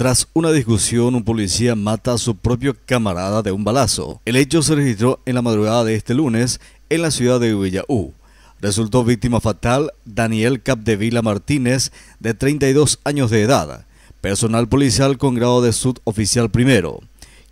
Tras una discusión, un policía mata a su propio camarada de un balazo. El hecho se registró en la madrugada de este lunes en la ciudad de Villaú. Resultó víctima fatal Daniel Capdevila Martínez, de 32 años de edad, personal policial con grado de suboficial primero,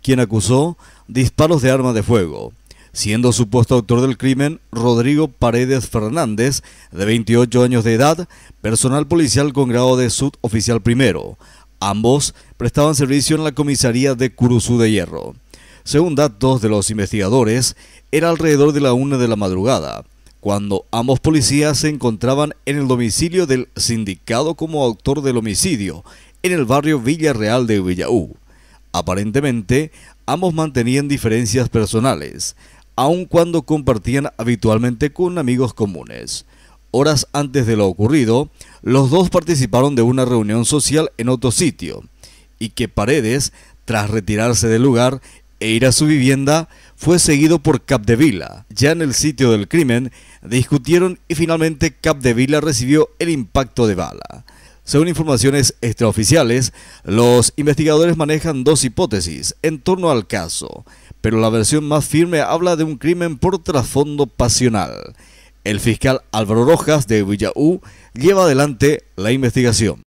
quien acusó disparos de armas de fuego, siendo supuesto autor del crimen Rodrigo Paredes Fernández, de 28 años de edad, personal policial con grado de suboficial primero, Ambos prestaban servicio en la comisaría de Curuzú de Hierro. Según datos de los investigadores, era alrededor de la una de la madrugada, cuando ambos policías se encontraban en el domicilio del sindicado como autor del homicidio, en el barrio Villarreal de Villaú. Aparentemente, ambos mantenían diferencias personales, aun cuando compartían habitualmente con amigos comunes. Horas antes de lo ocurrido, los dos participaron de una reunión social en otro sitio y que Paredes, tras retirarse del lugar e ir a su vivienda, fue seguido por Capdevila. Ya en el sitio del crimen, discutieron y finalmente Capdevila recibió el impacto de bala. Según informaciones extraoficiales, los investigadores manejan dos hipótesis en torno al caso, pero la versión más firme habla de un crimen por trasfondo pasional. El fiscal Álvaro Rojas de Villaú lleva adelante la investigación.